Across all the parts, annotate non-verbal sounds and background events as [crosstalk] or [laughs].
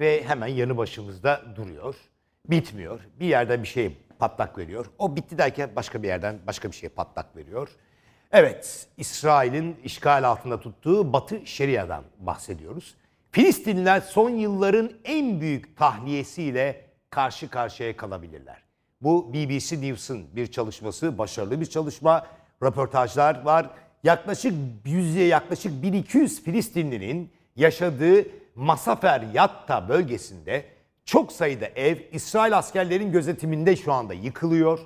ve hemen yanı başımızda duruyor. Bitmiyor. Bir yerden bir şey patlak veriyor. O bitti derken başka bir yerden başka bir şey patlak veriyor. Evet, İsrail'in işgal altında tuttuğu Batı Şeria'dan bahsediyoruz. Filistinler son yılların en büyük tahliyesiyle karşı karşıya kalabilirler. Bu BBC News'un bir çalışması, başarılı bir çalışma, röportajlar var. Yaklaşık 100'e yaklaşık 1200 Filistinlinin yaşadığı Masafer Yatta bölgesinde çok sayıda ev İsrail askerlerin gözetiminde şu anda yıkılıyor.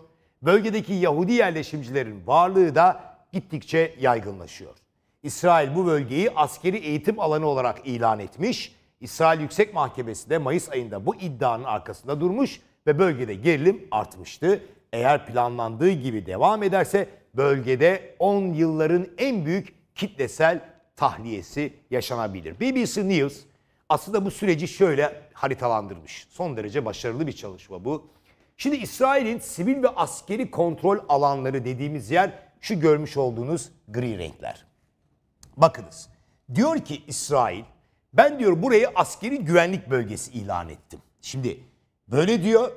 Bölgedeki Yahudi yerleşimcilerin varlığı da gittikçe yaygınlaşıyor. İsrail bu bölgeyi askeri eğitim alanı olarak ilan etmiş. İsrail Yüksek Mahkemesi de Mayıs ayında bu iddianın arkasında durmuş ve bölgede gerilim artmıştı. Eğer planlandığı gibi devam ederse bölgede 10 yılların en büyük kitlesel tahliyesi yaşanabilir. BBC News aslında bu süreci şöyle haritalandırmış. Son derece başarılı bir çalışma bu. Şimdi İsrail'in sivil ve askeri kontrol alanları dediğimiz yer şu görmüş olduğunuz gri renkler. Bakınız. Diyor ki İsrail ben diyor burayı askeri güvenlik bölgesi ilan ettim. Şimdi böyle diyor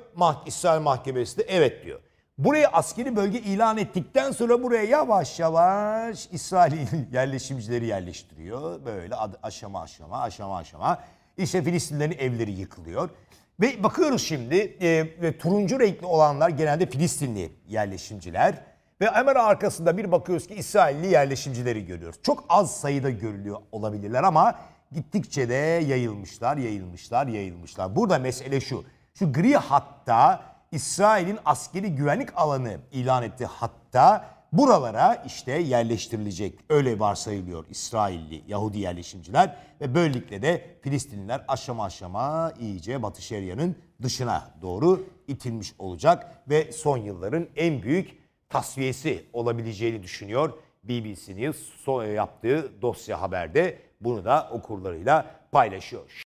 İsrail mahkemesi de evet diyor. Burayı askeri bölge ilan ettikten sonra buraya yavaş yavaş İsrail [laughs] yerleşimcileri yerleştiriyor. Böyle aşama aşama aşama aşama. İşte Filistinlerin evleri yıkılıyor. Ve bakıyoruz şimdi e, ve turuncu renkli olanlar genelde Filistinli yerleşimciler. Ve hemen arkasında bir bakıyoruz ki İsrailli yerleşimcileri görüyoruz. Çok az sayıda görülüyor olabilirler ama gittikçe de yayılmışlar, yayılmışlar, yayılmışlar. Burada mesele şu. Şu gri hatta İsrail'in askeri güvenlik alanı ilan etti. Hatta buralara işte yerleştirilecek öyle varsayılıyor İsrailli Yahudi yerleşimciler ve böylelikle de Filistinliler aşama aşama iyice Batı Şeria'nın dışına doğru itilmiş olacak ve son yılların en büyük tasfiyesi olabileceğini düşünüyor BBC son yaptığı dosya haberde bunu da okurlarıyla paylaşıyor.